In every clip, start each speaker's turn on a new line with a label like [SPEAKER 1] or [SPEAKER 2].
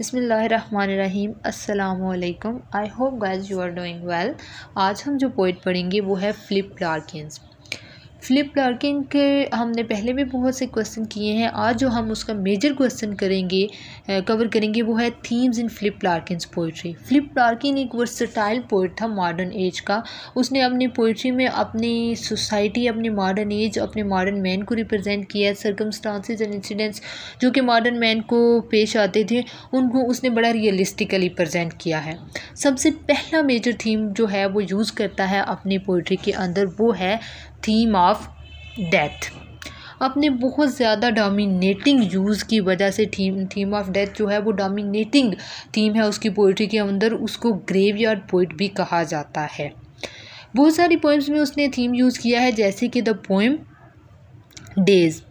[SPEAKER 1] बिसमीम् अल्लाम I hope guys you are doing well आज हम जो पोइट पढ़ेंगे वो है फ़्लिप लार्किन्स फ्लिप लार्किन के हमने पहले भी बहुत से क्वेश्चन किए हैं आज जो हम उसका मेजर क्वेश्चन करेंगे कवर करेंगे वो है themes in Philip Larkin poetry Philip Larkin एक वर्सटाइल पोइट था मॉडर्न एज का उसने अपनी पोइट्री में अपनी सोसाइटी अपनी मॉडर्न एज अपने मॉडर्न मैन को रिप्रेजेंट किया सर्कमस्टांसिस एंड इंसिडेंट्स जो कि मॉडर्न मैन को पेश आते थे उनको उसने बड़ा रियलिस्टिकली प्रजेंट किया है सबसे पहला मेजर थीम जो है वो यूज़ करता है अपनी पोइट्री के अंदर वो है थीम ऑफ डेथ अपने बहुत ज़्यादा डोमिनेटिंग यूज़ की वजह से थीम थीम ऑफ डेथ जो है वो डोमिनेटिंग थीम है उसकी पोइट्री के अंदर उसको ग्रेवयार्ड पोइट भी कहा जाता है बहुत सारी पोइम्स में उसने थीम यूज़ किया है जैसे कि द पोइम डेज़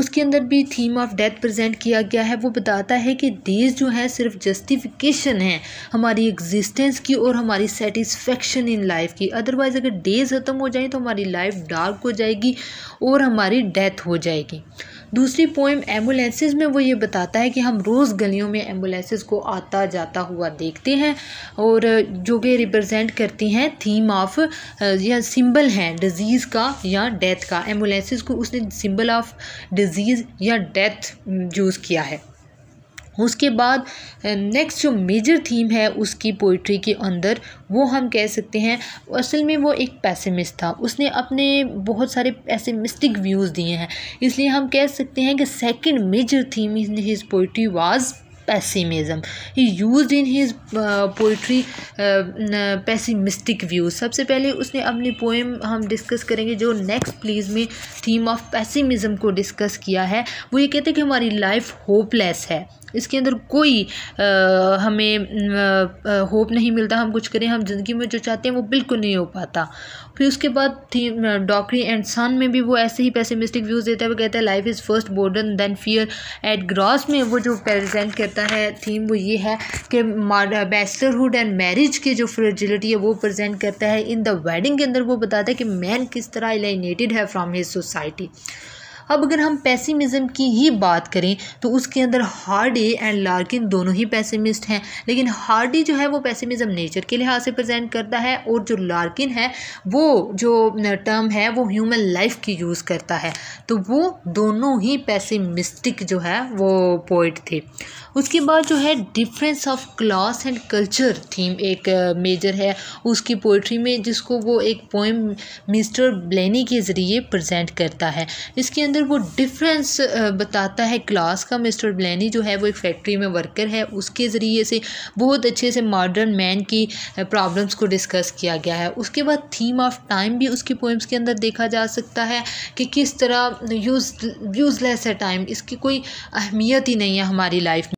[SPEAKER 1] उसके अंदर भी थीम ऑफ डेथ प्रेजेंट किया गया है वो बताता है कि देश जो है सिर्फ जस्टिफिकेशन है हमारी एग्जिस्टेंस की और हमारी सेटिस्फेक्शन इन लाइफ की अदरवाइज़ अगर डेज ख़त्म हो जाए तो हमारी लाइफ डार्क हो जाएगी और हमारी डेथ हो जाएगी दूसरी पोइम एम्बुलेंसेज में वो ये बताता है कि हम रोज़ गलियों में एम्बुलेंसेज को आता जाता हुआ देखते हैं और जो कि रिप्रेजेंट करती हैं थीम ऑफ uh, या सिंबल हैं डिज़ीज़ का या डेथ का एम्बुलेंसेज को उसने सिंबल ऑफ डिज़ीज़ या डेथ यूज़ mm, किया है उसके बाद नेक्स्ट जो मेजर थीम है उसकी पोइट्री के अंदर वो हम कह सकते हैं असल में वो एक पैसेमिस्ट था उसने अपने बहुत सारे ऐसे मिस्टिक व्यूज़ दिए हैं इसलिए हम कह सकते हैं कि second major theme in his poetry was pessimism he use in his poetry pessimistic views सबसे पहले उसने अपनी पोएम हम डिस्कस करेंगे जो नेक्स्ट प्लीज में थीम ऑफ पैसीमिज़म को डिस्कस किया है वो ये कहते हैं कि हमारी लाइफ होपलेस है इसके अंदर कोई आ, हमें होप नहीं मिलता हम कुछ करें हम ज़िंदगी में जो चाहते हैं वो बिल्कुल नहीं हो पाता फिर उसके बाद थी डॉक्टरी एंड सन में भी वो ऐसे ही पेसिमिस्टिक व्यूज़ देता है वो कहता है life is first boredom then fear at gross में वो जो प्रेजेंट करता है थीम वो ये है कि बैचलरहुड एंड मैरिज की जो फ्रेजिलिटी है वो प्रजेंट करता है इन द वेडिंग के अंदर वो बताता है कि मैन किस तरह एलिनेटेड है फ्राम हिज सोसाइटी अब अगर हम पैसिमिज़म की ही बात करें तो उसके अंदर हार्डी एंड लार्किन दोनों ही पैसिमिस्ट हैं लेकिन हार्डी जो है वो पैसिमिज़म नेचर के लिहाज से प्रजेंट करता है और जो लार्किन है वो जो टर्म है वो ह्यूमन लाइफ की यूज़ करता है तो वो दोनों ही पैसिमिस्टिक जो है वो पोइट थे उसके बाद जो है difference of class and culture theme एक मेजर है उसकी पोइट्री में जिसको वो एक पोइम मिस्टर ब्लैनी के ज़रिए प्रजेंट करता है इसके अंदर अंदर वो डिफरेंस बताता है क्लास का मिस्टर ब्लैनी जो है वो एक फैक्ट्री में वर्कर है उसके ज़रिए से बहुत अच्छे से मॉडर्न मैन की प्रॉब्लम्स को डिस्कस किया गया है उसके बाद थीम ऑफ टाइम भी उसकी पोइम्स के अंदर देखा जा सकता है कि किस तरह यूज यूज़लेस है टाइम इसकी कोई अहमियत ही नहीं है हमारी लाइफ में